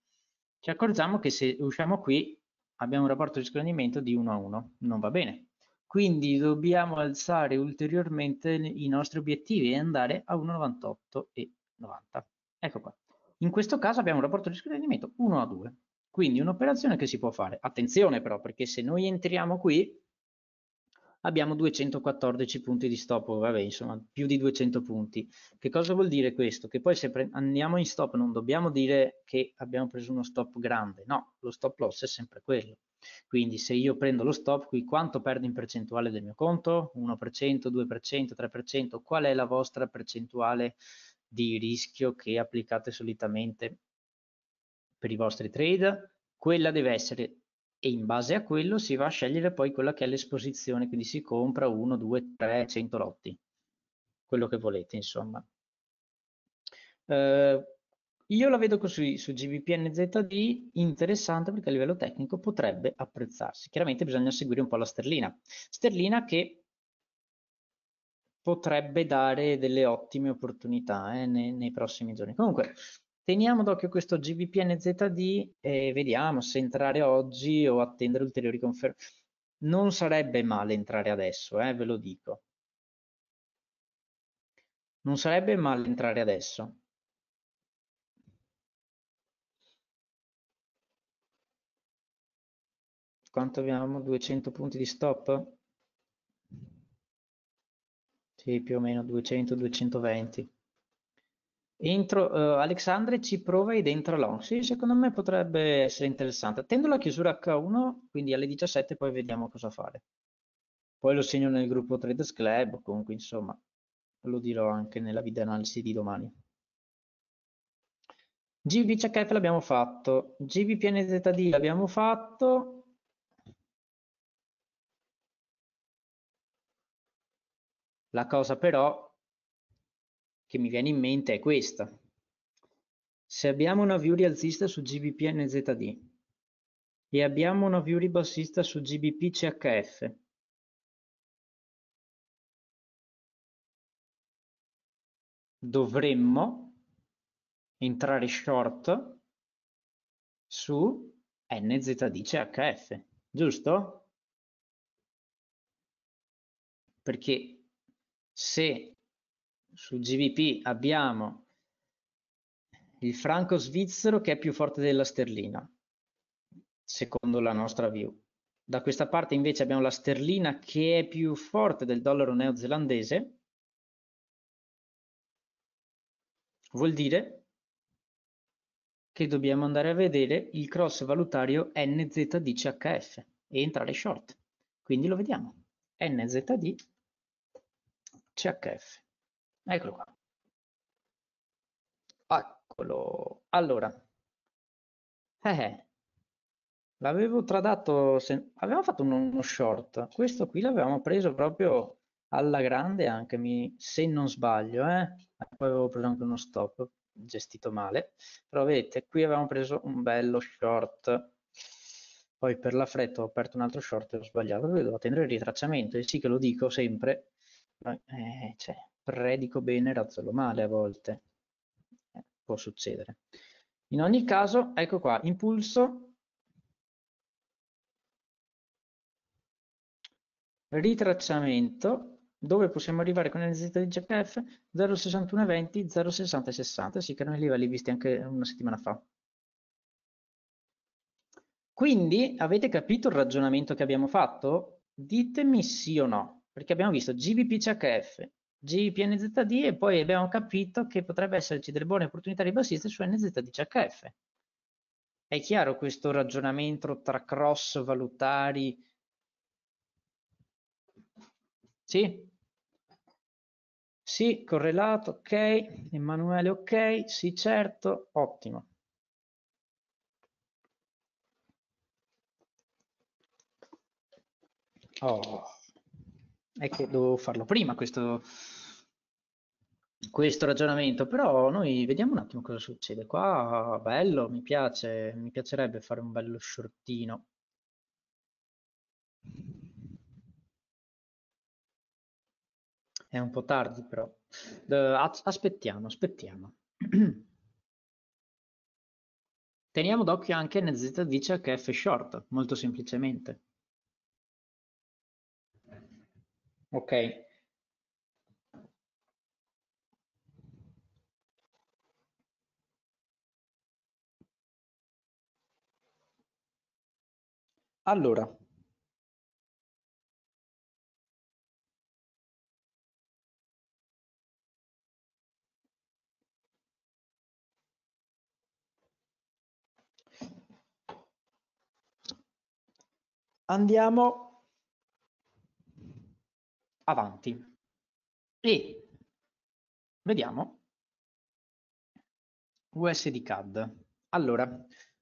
ci accorgiamo che se usciamo qui abbiamo un rapporto di sclandimento di 1 a 1, non va bene. Quindi dobbiamo alzare ulteriormente i nostri obiettivi e andare a 1,98 e 90. Ecco qua. In questo caso abbiamo un rapporto di sclandimento 1 a 2, quindi un'operazione che si può fare. Attenzione però, perché se noi entriamo qui, abbiamo 214 punti di stop, vabbè insomma più di 200 punti. Che cosa vuol dire questo? Che poi se andiamo in stop non dobbiamo dire che abbiamo preso uno stop grande, no, lo stop loss è sempre quello. Quindi se io prendo lo stop qui, quanto perdo in percentuale del mio conto? 1%, 2%, 3%? Qual è la vostra percentuale di rischio che applicate solitamente per i vostri trade? Quella deve essere e in base a quello si va a scegliere poi quella che è l'esposizione, quindi si compra 1, 2, 3, 100 lotti, quello che volete insomma. Eh, io la vedo così su GBPN interessante perché a livello tecnico potrebbe apprezzarsi. Chiaramente bisogna seguire un po' la sterlina. Sterlina che potrebbe dare delle ottime opportunità eh, nei, nei prossimi giorni. Comunque Teniamo d'occhio questo GBPN ZD e vediamo se entrare oggi o attendere ulteriori conferme. Non sarebbe male entrare adesso, eh, ve lo dico. Non sarebbe male entrare adesso. Quanto abbiamo? 200 punti di stop? Sì, più o meno 200-220. Entro, uh, eh, Alexandre ci prova ed entra long. Sì, secondo me potrebbe essere interessante. Attendo la chiusura H1, quindi alle 17 poi vediamo cosa fare. Poi lo segno nel gruppo Traders Club, comunque insomma lo dirò anche nella video analisi di domani. GB checkup l'abbiamo fatto, GB PNZD l'abbiamo fatto, La cosa però che mi viene in mente è questa. Se abbiamo una view rialzista su GBP NZD e abbiamo una view ribassista su GBP CHF, dovremmo entrare short su NZD CHF, giusto? Perché se su GBP abbiamo il franco svizzero che è più forte della sterlina, secondo la nostra view. Da questa parte invece abbiamo la sterlina che è più forte del dollaro neozelandese, vuol dire che dobbiamo andare a vedere il cross valutario NZD-CHF e entrare short. Quindi lo vediamo, NZD-CHF. Eccolo qua. Eccolo. Allora. Eh, eh, l'avevo tradato... Se... Avevamo fatto uno, uno short. Questo qui l'avevamo preso proprio alla grande anche, mi... se non sbaglio. Eh. Poi avevo preso anche uno stop gestito male. Però vedete, qui avevamo preso un bello short poi per la fretta ho aperto un altro short e ho sbagliato, devo attendere il ritracciamento, e sì che lo dico sempre, eh, cioè, predico bene razzolo male a volte. Eh, può succedere. In ogni caso, ecco qua, impulso, ritracciamento, dove possiamo arrivare con l'energia di GPF 0,6120, 0,6060, sì che erano i livelli visti anche una settimana fa. Quindi avete capito il ragionamento che abbiamo fatto? Ditemi sì o no, perché abbiamo visto GBP CHF, GPNZD e poi abbiamo capito che potrebbe esserci delle buone opportunità ribassiste su NZDCHF. È chiaro questo ragionamento tra cross valutari? Sì? Sì, correlato, ok. Emanuele, ok. Sì, certo, ottimo. Oh è che dovevo farlo prima questo, questo ragionamento, però noi vediamo un attimo cosa succede. Qua bello, mi piace, mi piacerebbe fare un bello shortino. È un po' tardi però. Aspettiamo, aspettiamo. Teniamo d'occhio anche dice che HF short, molto semplicemente. Ok. Allora, andiamo avanti e vediamo USD CAD. Allora,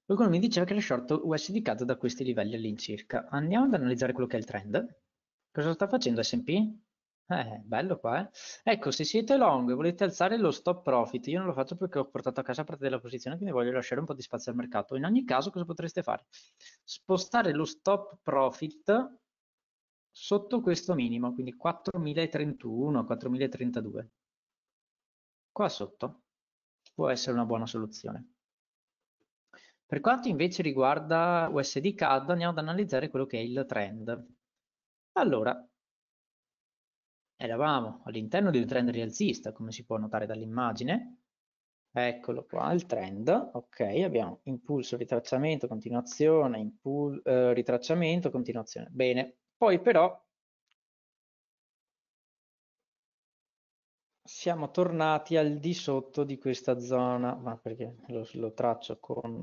qualcuno mi diceva che era short USD CAD da questi livelli all'incirca. Andiamo ad analizzare quello che è il trend. Cosa sta facendo S&P? Eh, bello qua, eh. Ecco, se siete long e volete alzare lo stop profit, io non lo faccio perché ho portato a casa parte della posizione, quindi voglio lasciare un po' di spazio al mercato. In ogni caso, cosa potreste fare? Spostare lo stop profit sotto questo minimo, quindi 4031, 4032. Qua sotto può essere una buona soluzione. Per quanto invece riguarda USD CAD, andiamo ad analizzare quello che è il trend. Allora, eravamo all'interno di un trend rialzista, come si può notare dall'immagine. Eccolo qua, il trend. Ok, abbiamo impulso, ritracciamento, continuazione, impul eh, ritracciamento, continuazione. Bene, poi però siamo tornati al di sotto di questa zona, ma perché lo, lo traccio con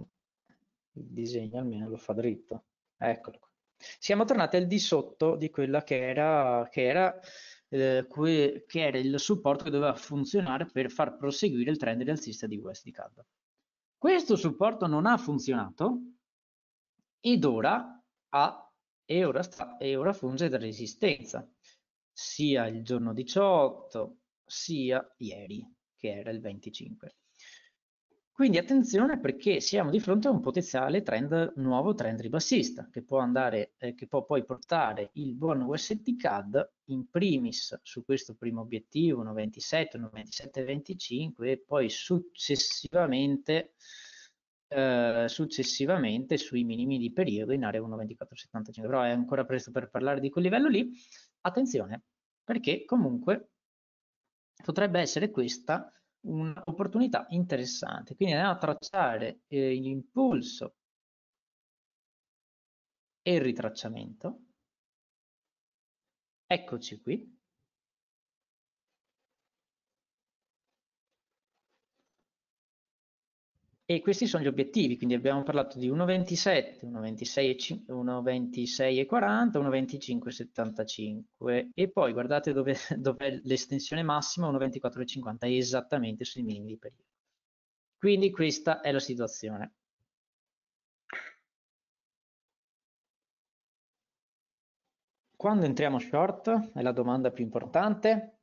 il disegno, almeno lo fa dritto. Eccolo qua. Siamo tornati al di sotto di quella che era, che era, eh, que, che era il supporto che doveva funzionare per far proseguire il trend rialzista di USD CAD. Questo supporto non ha funzionato ed ora ha e ora, sta, e ora funge da resistenza, sia il giorno 18 sia ieri, che era il 25. Quindi attenzione perché siamo di fronte a un potenziale trend nuovo trend ribassista che può, andare, eh, che può poi portare il buon UST CAD in primis su questo primo obiettivo 1,27, 1,27,25 e poi successivamente eh, successivamente sui minimi di periodo in area 1.24.75, però è ancora presto per parlare di quel livello lì. Attenzione, perché comunque potrebbe essere questa un'opportunità interessante. Quindi andiamo a tracciare eh, l'impulso e il ritracciamento. Eccoci qui. E questi sono gli obiettivi, quindi abbiamo parlato di 1,27, 1,26,40, 1,25,75 e poi guardate dove, dove è l'estensione massima, 1,24,50 esattamente sui minimi di periodo. Quindi questa è la situazione. Quando entriamo short, è la domanda più importante,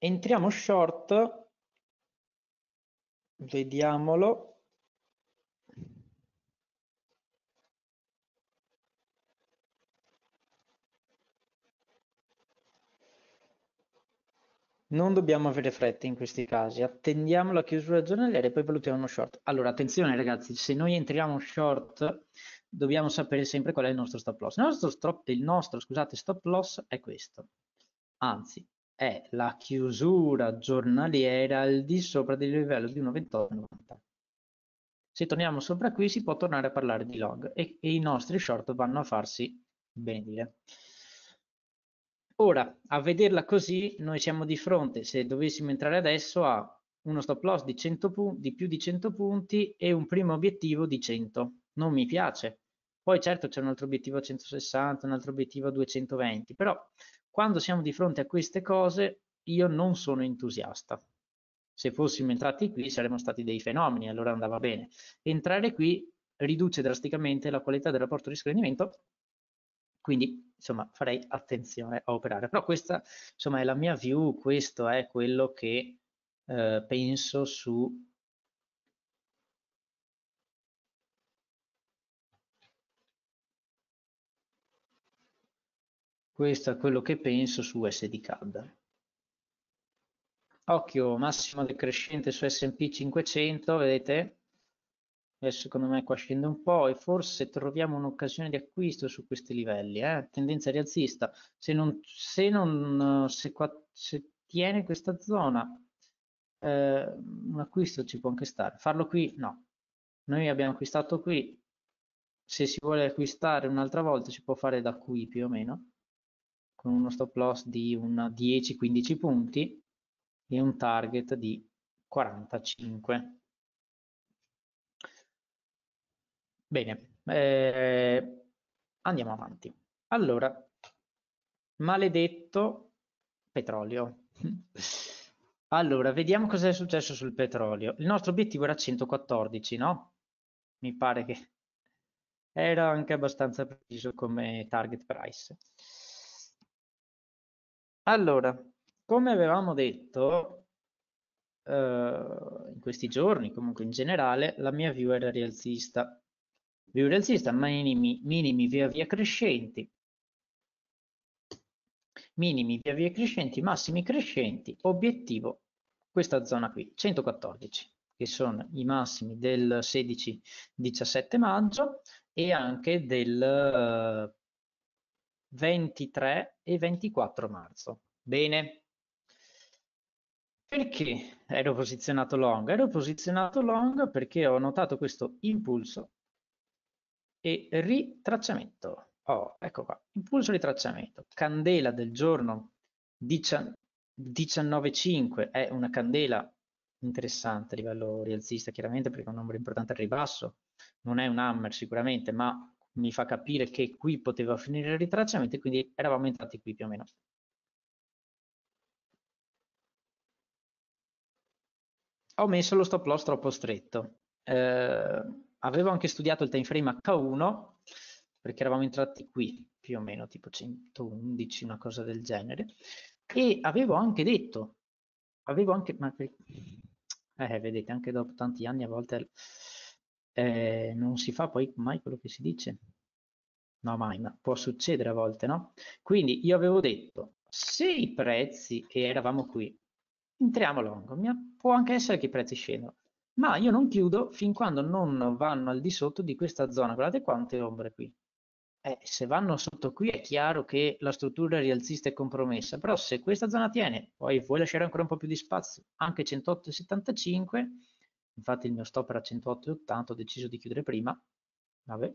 Entriamo short, vediamolo. Non dobbiamo avere fretta in questi casi, attendiamo la chiusura giornaliera e poi valutiamo uno short. Allora, attenzione ragazzi, se noi entriamo short dobbiamo sapere sempre qual è il nostro stop loss. Il nostro, il nostro scusate, stop loss è questo, anzi è la chiusura giornaliera al di sopra del livello di 1,2890. Se torniamo sopra qui si può tornare a parlare di log e, e i nostri short vanno a farsi benedire. Ora, a vederla così, noi siamo di fronte, se dovessimo entrare adesso, a uno stop loss di, 100 di più di 100 punti e un primo obiettivo di 100. Non mi piace. Poi certo c'è un altro obiettivo a 160, un altro obiettivo a 220, però quando siamo di fronte a queste cose, io non sono entusiasta. Se fossimo entrati qui saremmo stati dei fenomeni, allora andava bene. Entrare qui riduce drasticamente la qualità del rapporto rischio-rendimento, quindi insomma farei attenzione a operare. Però questa insomma è la mia view, questo è quello che eh, penso su Questo è quello che penso su SDCAD. Occhio, massimo decrescente su S&P 500, vedete? Adesso eh, secondo me qua scende un po' e forse troviamo un'occasione di acquisto su questi livelli, eh? tendenza rialzista. Se, non, se, non, eh, se, qua, se tiene questa zona eh, un acquisto ci può anche stare. Farlo qui? No. Noi abbiamo acquistato qui, se si vuole acquistare un'altra volta si può fare da qui più o meno con uno stop loss di 10-15 punti e un target di 45. Bene, eh, andiamo avanti. Allora, maledetto petrolio. allora, vediamo cosa è successo sul petrolio. Il nostro obiettivo era 114, no? Mi pare che era anche abbastanza preciso come target price. Allora, come avevamo detto eh, in questi giorni, comunque in generale, la mia view era rialzista. View rialzista, minimi, minimi via via crescenti, minimi via via crescenti, massimi crescenti, obiettivo questa zona qui, 114, che sono i massimi del 16-17 maggio e anche del 23 e 24 marzo. Bene. Perché ero posizionato long? Ero posizionato long perché ho notato questo impulso e ritracciamento. Oh, ecco qua, impulso e ritracciamento. Candela del giorno 19.5 è una candela interessante a livello rialzista, chiaramente perché è un numero importante al ribasso, non è un hammer sicuramente, ma mi fa capire che qui poteva finire il ritracciamento e quindi eravamo entrati qui più o meno. Ho messo lo stop loss troppo stretto. Eh, avevo anche studiato il time frame H1 perché eravamo entrati qui più o meno tipo 111, una cosa del genere. E avevo anche detto, avevo anche, ma, eh, vedete, anche dopo tanti anni a volte eh, non si fa poi mai quello che si dice. No, mai, ma può succedere a volte, no? Quindi io avevo detto, se i prezzi, e eravamo qui, entriamo a lungo, può anche essere che i prezzi scendano, ma io non chiudo fin quando non vanno al di sotto di questa zona, guardate quante ombre qui. Eh, se vanno sotto qui è chiaro che la struttura rialzista è compromessa, però se questa zona tiene, poi vuoi lasciare ancora un po' più di spazio, anche 108,75 infatti il mio stop era 108,80, ho deciso di chiudere prima, vabbè,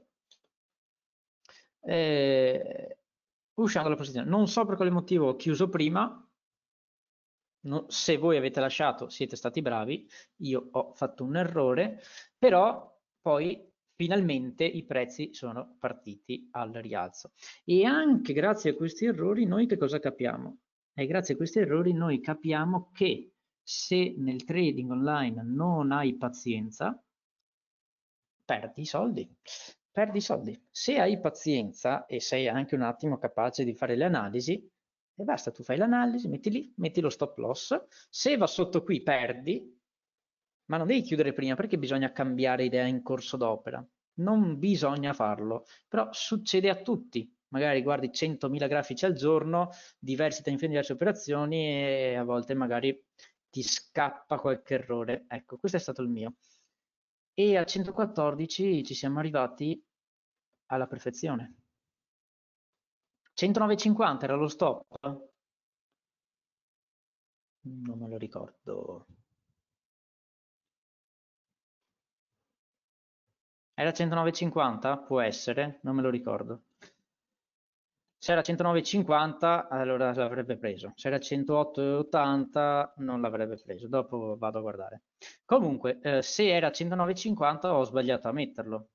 e... uscendo dalla posizione. Non so per quale motivo ho chiuso prima, no, se voi avete lasciato siete stati bravi, io ho fatto un errore, però poi finalmente i prezzi sono partiti al rialzo. E anche grazie a questi errori noi che cosa capiamo? E grazie a questi errori noi capiamo che se nel trading online non hai pazienza, perdi i soldi. Perdi soldi. Se hai pazienza e sei anche un attimo capace di fare le analisi, e basta, tu fai l'analisi, metti lì, metti lo stop loss. Se va sotto qui perdi, ma non devi chiudere prima perché bisogna cambiare idea in corso d'opera. Non bisogna farlo, però succede a tutti. Magari guardi 100.000 grafici al giorno, diversi time frame, diverse operazioni e a volte magari ti scappa qualche errore. Ecco, questo è stato il mio. E al 114 ci siamo arrivati alla perfezione. 109,50 era lo stop? Non me lo ricordo. Era 109,50? Può essere, non me lo ricordo. Se era 109,50 allora l'avrebbe preso, se era 108,80 non l'avrebbe preso, dopo vado a guardare. Comunque, eh, se era 109,50 ho sbagliato a metterlo.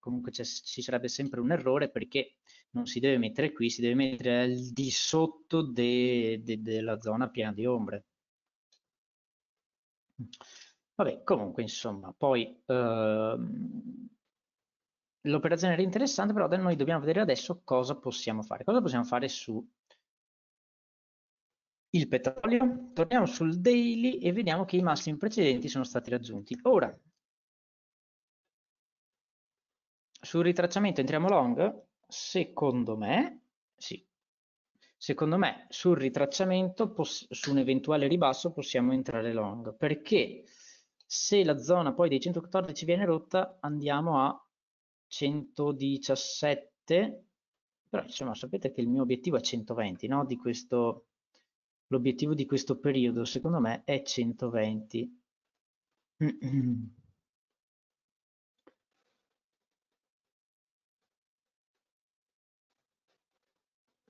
Comunque ci sarebbe sempre un errore perché non si deve mettere qui, si deve mettere al di sotto de de della zona piena di ombre. Vabbè, comunque insomma, poi... Ehm l'operazione era interessante, però noi dobbiamo vedere adesso cosa possiamo fare. Cosa possiamo fare su il petrolio? Torniamo sul daily e vediamo che i massimi precedenti sono stati raggiunti. Ora, sul ritracciamento entriamo long, secondo me, sì, secondo me sul ritracciamento, su un eventuale ribasso possiamo entrare long, perché se la zona poi dei 114 viene rotta andiamo a 117, però insomma sapete che il mio obiettivo è 120, no? Di questo, l'obiettivo di questo periodo secondo me è 120.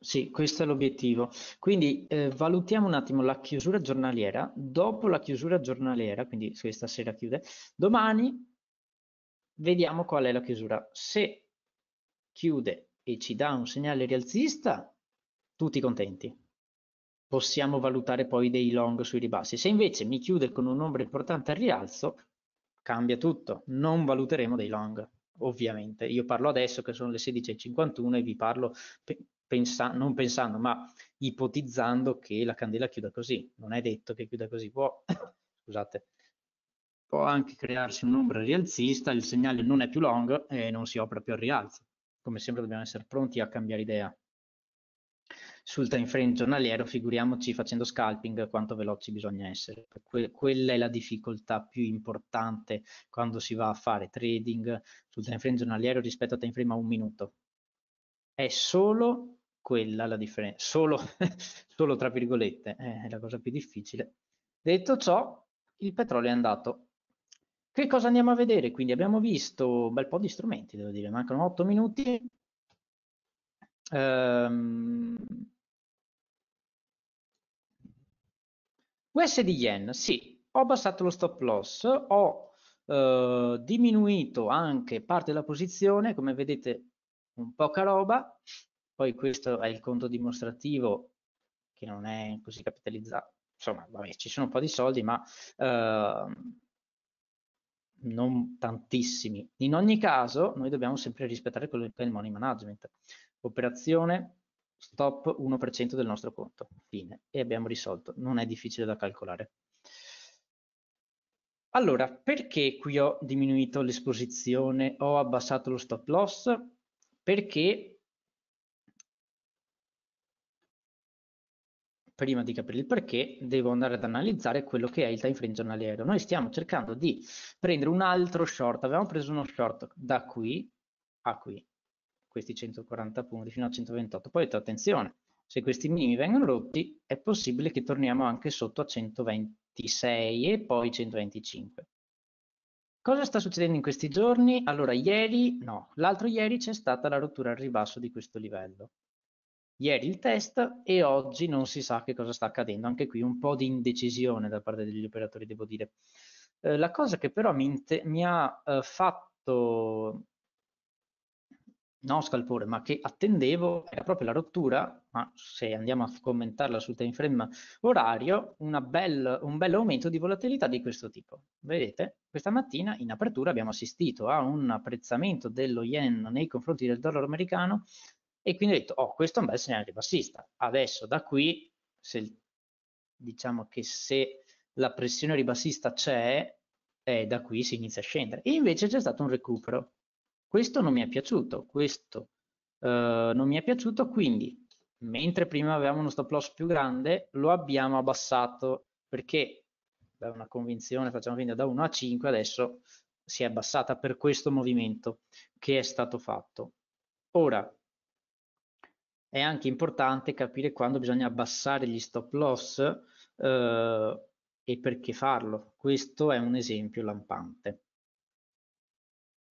Sì, questo è l'obiettivo. Quindi eh, valutiamo un attimo la chiusura giornaliera. Dopo la chiusura giornaliera, quindi questa sera chiude, domani vediamo qual è la chiusura. Se chiude e ci dà un segnale rialzista, tutti contenti. Possiamo valutare poi dei long sui ribassi. Se invece mi chiude con un numero importante al rialzo, cambia tutto. Non valuteremo dei long, ovviamente. Io parlo adesso che sono le 16.51 e vi parlo pensa non pensando, ma ipotizzando che la candela chiuda così. Non è detto che chiuda così. Può, scusate, può anche crearsi un'ombra rialzista, il segnale non è più long e non si opera più al rialzo. Come sempre dobbiamo essere pronti a cambiare idea. Sul time frame giornaliero figuriamoci facendo scalping quanto veloci bisogna essere. Que quella è la difficoltà più importante quando si va a fare trading sul time frame giornaliero rispetto a time frame a un minuto. È solo quella la differenza, solo, solo tra virgolette, eh, è la cosa più difficile. Detto ciò, il petrolio è andato che cosa andiamo a vedere? Quindi abbiamo visto un bel po' di strumenti, devo dire, mancano 8 minuti. Um, ehm, USD Yen, sì, ho abbassato lo stop loss, ho eh, diminuito anche parte della posizione, come vedete un poca roba, poi questo è il conto dimostrativo che non è così capitalizzato, insomma vabbè, ci sono un po' di soldi ma eh, non tantissimi. In ogni caso, noi dobbiamo sempre rispettare quello che è il money management. Operazione stop 1% del nostro conto, fine. E abbiamo risolto, non è difficile da calcolare. Allora, perché qui ho diminuito l'esposizione, ho abbassato lo stop loss? Perché prima di capire il perché, devo andare ad analizzare quello che è il time frame giornaliero. Noi stiamo cercando di prendere un altro short, Abbiamo preso uno short da qui a qui, questi 140 punti fino a 128, poi ho detto attenzione, se questi minimi vengono rotti è possibile che torniamo anche sotto a 126 e poi 125. Cosa sta succedendo in questi giorni? Allora, ieri, no, l'altro ieri c'è stata la rottura al ribasso di questo livello ieri il test e oggi non si sa che cosa sta accadendo. Anche qui un po' di indecisione da parte degli operatori, devo dire. Eh, la cosa che però mi, mi ha eh, fatto, no scalpore, ma che attendevo era proprio la rottura, ma se andiamo a commentarla sul time frame orario, bel, un bel aumento di volatilità di questo tipo. Vedete, questa mattina in apertura abbiamo assistito a un apprezzamento dello yen nei confronti del dollaro americano e quindi ho detto, oh, questo è un bel segnale di bassista Adesso da qui, se, diciamo che se la pressione ribassista c'è, eh, da qui si inizia a scendere. E invece c'è stato un recupero. Questo non mi è piaciuto, questo eh, non mi è piaciuto, quindi mentre prima avevamo uno stop loss più grande, lo abbiamo abbassato perché da una convinzione facciamo finta da 1 a 5, adesso si è abbassata per questo movimento che è stato fatto. Ora, è anche importante capire quando bisogna abbassare gli stop loss eh, e perché farlo. Questo è un esempio lampante.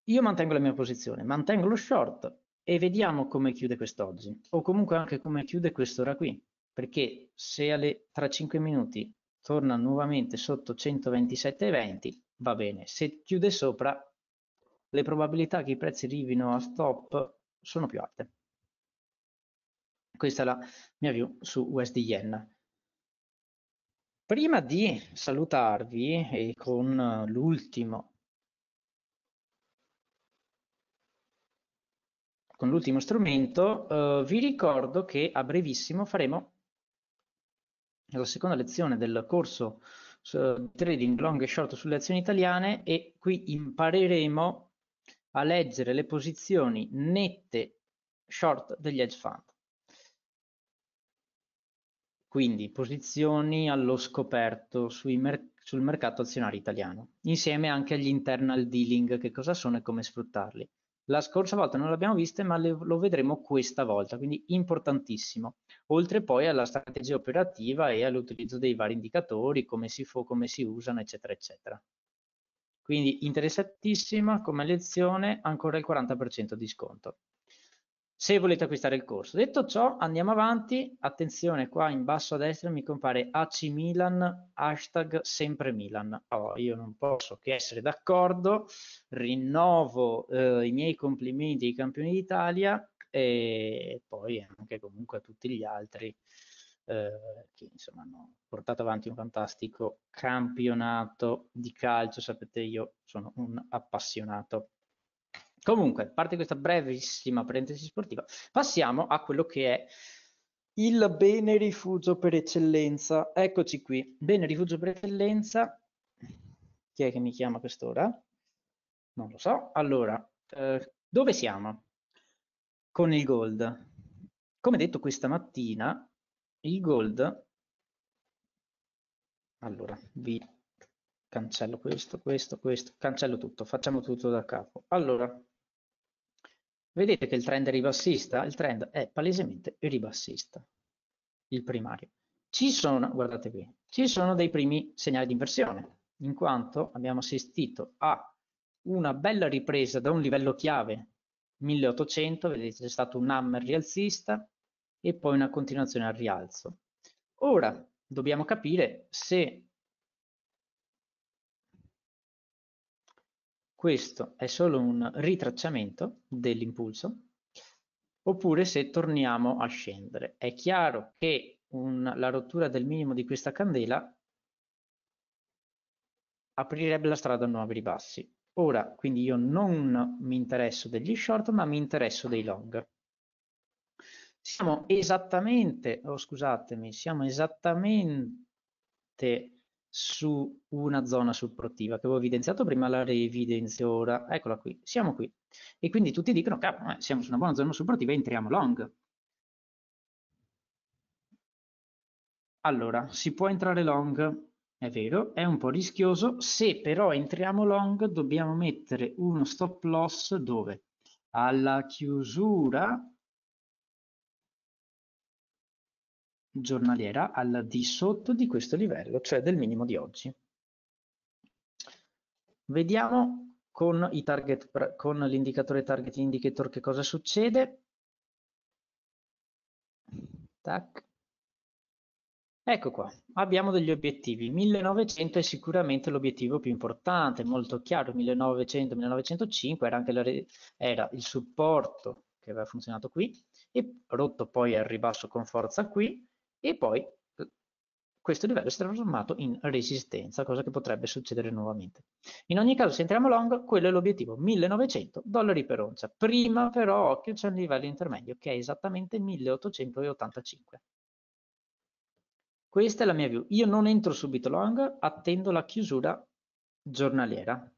Io mantengo la mia posizione, mantengo lo short e vediamo come chiude quest'oggi o comunque anche come chiude quest'ora qui perché se alle, tra 5 minuti torna nuovamente sotto 127,20 va bene, se chiude sopra le probabilità che i prezzi arrivino a stop sono più alte. Questa è la mia view su USD Yen. Prima di salutarvi e con l'ultimo con l'ultimo strumento, eh, vi ricordo che a brevissimo faremo la seconda lezione del corso su eh, trading long e short sulle azioni italiane e qui impareremo a leggere le posizioni nette short degli hedge fund quindi posizioni allo scoperto mer sul mercato azionario italiano, insieme anche agli internal dealing, che cosa sono e come sfruttarli. La scorsa volta non l'abbiamo vista, ma lo vedremo questa volta, quindi importantissimo. Oltre poi alla strategia operativa e all'utilizzo dei vari indicatori, come si fa, come si usano, eccetera, eccetera. Quindi interessantissima come lezione, ancora il 40% di sconto se volete acquistare il corso. Detto ciò, andiamo avanti. Attenzione, qua in basso a destra mi compare AC Milan, hashtag sempre Milan. Oh, io non posso che essere d'accordo. Rinnovo eh, i miei complimenti ai campioni d'Italia e poi anche comunque a tutti gli altri eh, che insomma hanno portato avanti un fantastico campionato di calcio. Sapete, io sono un appassionato Comunque, a parte questa brevissima parentesi sportiva, passiamo a quello che è il bene rifugio per eccellenza. Eccoci qui, bene rifugio per eccellenza. Chi è che mi chiama quest'ora? Non lo so. Allora, eh, dove siamo con il gold? Come detto questa mattina, il gold... Allora, vi cancello questo, questo, questo, cancello tutto, facciamo tutto da capo. Allora, vedete che il trend è ribassista? Il trend è palesemente ribassista, il primario. Ci sono, guardate qui, ci sono dei primi segnali di inversione, in quanto abbiamo assistito a una bella ripresa da un livello chiave 1800, vedete c'è stato un hammer rialzista e poi una continuazione al rialzo. Ora dobbiamo capire se questo è solo un ritracciamento dell'impulso, oppure se torniamo a scendere. È chiaro che un, la rottura del minimo di questa candela aprirebbe la strada a nuovi ribassi. Ora, quindi io non mi interesso degli short, ma mi interesso dei long. Siamo esattamente, oh, scusatemi, siamo esattamente su una zona supportiva che avevo evidenziato prima, la rievidenzio ora, eccola qui, siamo qui. E quindi tutti dicono, cavolo, eh, siamo su una buona zona supportiva, entriamo long. Allora, si può entrare long, è vero, è un po' rischioso, se però entriamo long dobbiamo mettere uno stop loss dove? Alla chiusura giornaliera al di sotto di questo livello, cioè del minimo di oggi. Vediamo con, target, con l'indicatore target indicator che cosa succede. Tac. Ecco qua, abbiamo degli obiettivi. 1900 è sicuramente l'obiettivo più importante, molto chiaro, 1900-1905 era anche la, era il supporto che aveva funzionato qui e rotto poi al ribasso con forza qui e poi eh, questo livello si è trasformato in resistenza, cosa che potrebbe succedere nuovamente. In ogni caso, se entriamo long, quello è l'obiettivo, 1900 dollari per oncia. Prima però, occhio, c'è un livello intermedio che è esattamente 1885. Questa è la mia view. Io non entro subito long, attendo la chiusura giornaliera,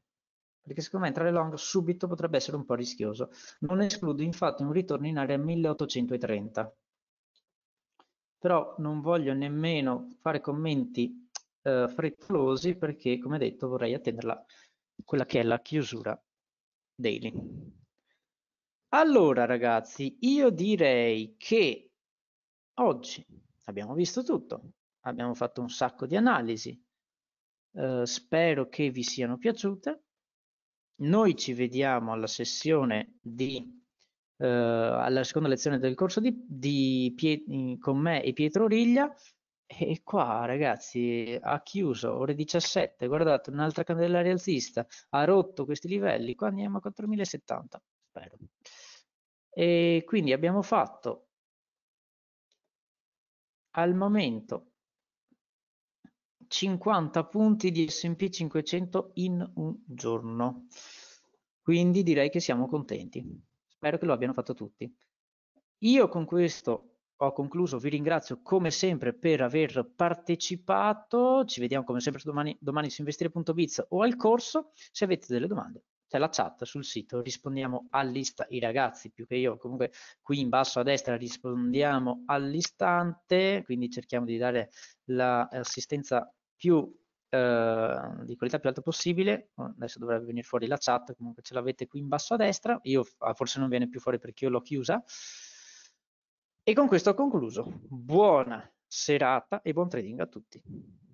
perché secondo me entrare long subito potrebbe essere un po' rischioso. Non escludo infatti un ritorno in area 1830 però non voglio nemmeno fare commenti eh, frettolosi perché, come detto, vorrei attenderla quella che è la chiusura daily. Allora, ragazzi, io direi che oggi abbiamo visto tutto, abbiamo fatto un sacco di analisi, eh, spero che vi siano piaciute. Noi ci vediamo alla sessione di eh, alla seconda lezione del corso di, di Piet- con me e Pietro Riglia e qua ragazzi ha chiuso ore 17, guardate un'altra candela rialzista, ha rotto questi livelli, qua andiamo a 4070, spero. E quindi abbiamo fatto al momento 50 punti di S&P 500 in un giorno, quindi direi che siamo contenti. Spero che lo abbiano fatto tutti. Io con questo ho concluso, vi ringrazio come sempre per aver partecipato, ci vediamo come sempre domani, domani su investire.biz o al corso, se avete delle domande c'è la chat sul sito, rispondiamo all'ista, i ragazzi più che io, comunque qui in basso a destra rispondiamo all'istante, quindi cerchiamo di dare l'assistenza eh, più Ehm, di qualità più alta possibile, oh, adesso dovrebbe venire fuori la chat, comunque ce l'avete qui in basso a destra, io ah, forse non viene più fuori perché io l'ho chiusa, e con questo ho concluso. Buona serata e buon trading a tutti.